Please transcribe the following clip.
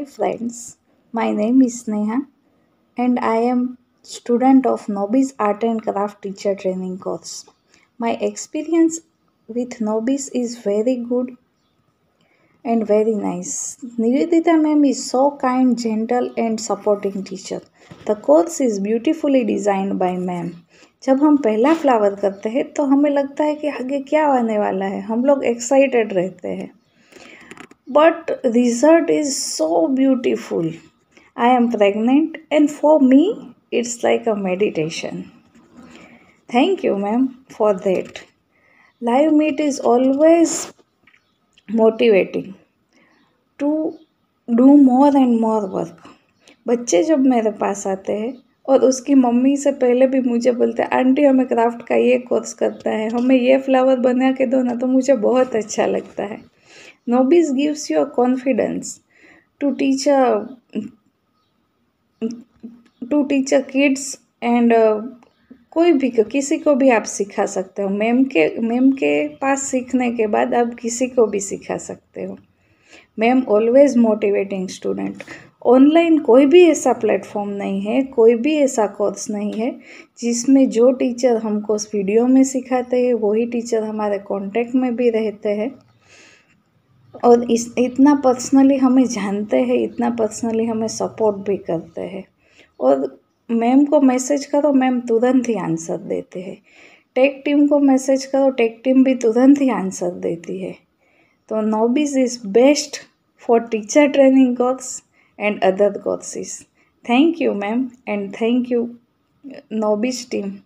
Hi friends, my name is Neha and I am student of Nobis Art and Craft Teacher Training course. My experience with Nobis is very good and very nice. Nivedita ma'am is so kind, gentle and supporting teacher. The course is beautifully designed by ma'am. जब हम पहला flower करते हैं तो हमें लगता है कि आगे क्या आने वाला है हम लोग एक्साइटेड रहते हैं but result is so beautiful i am pregnant and for me it's like a meditation thank you ma'am for that live meat is always motivating to do more and more work बच्चे जब मेरे पास आते हैं और उसकी mummy से पहले भी मुझे बोलते हैं आंटी हमें क्राफ्ट का ये कोर्स करता है हमें ये फ्लावर बना के दो ना तो मुझे बहुत अच्छा लगता है Nobis gives you a confidence to teach a to teacher kids and कोई भी किसी को भी आप सिखा सकते हो मैम के मैम के पास सीखने के बाद आप किसी को भी सिखा सकते हो ma'am always motivating student online कोई भी ऐसा प्लेटफॉर्म नहीं है कोई भी ऐसा कोर्स नहीं है जिसमें जो टीचर हमको वीडियो में सिखाते हैं वही टीचर हमारे कांटेक्ट में भी रहते हैं और इस इतना पर्सनली हमें जानते हैं इतना पर्सनली हमें सपोर्ट भी करते हैं और मैम को मैसेज करो मैम तुरंत ही आंसर देते हैं टेक टीम को मैसेज करो टेक टीम भी तुरंत ही आंसर देती है तो Nobis is best for teacher training course and other courses thank you ma'am and thank you Nobis team